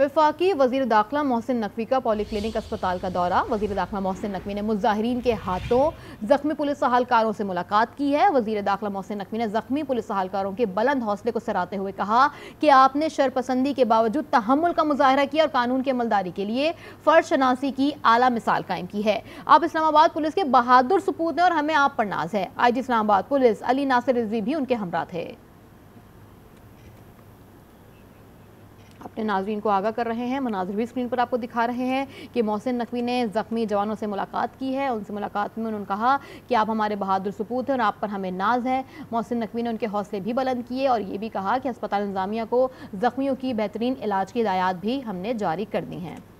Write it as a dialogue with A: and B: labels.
A: विफाक वजी दाखिला मोहसिन नकवी का पॉली क्लिनिक अस्पताल का दौरा वजी दाखिला मोहसिन नकवी ने मुजाहरीन के हाथों जख्मी पुलिस अहलकारों से मुलाकात की है वजीर दाखिला मोहसिन नकवी ने जख्मी पुलिस अहलकारों के बुलंद हौसले को सराते हुए कहा कि आपने शरपसंदी के बावजूद तहमुल का मुजाहरा किया और कानून की अमलदारी के लिए फर्ज शनासी की आला मिसाल कायम की है आप इस्लामाबाद पुलिस के बहादुर सपूत हैं और हमें आप पर नाज है I G Islamabad police Ali Nasir Rizvi भी उनके हमरा थे अपने नाजरन को आगा कर रहे हैं मनाजिर भी स्क्रीन पर आपको दिखा रहे हैं कि मोहसिन नकवी ने ज़ख्मी जवानों से मुलाकात की है उनसे मुलाकात में उन्होंने कहा कि आप हमारे बहादुर सपूत हैं और आप पर हमें नाज है मोहसिन नकवी ने उनके हौसले भी बुलंद किए और ये भी कहा कि अस्पताल इंजामिया को ज़ख्मियों की बेहतरीन इलाज की हिदायत भी हमने जारी कर दी हैं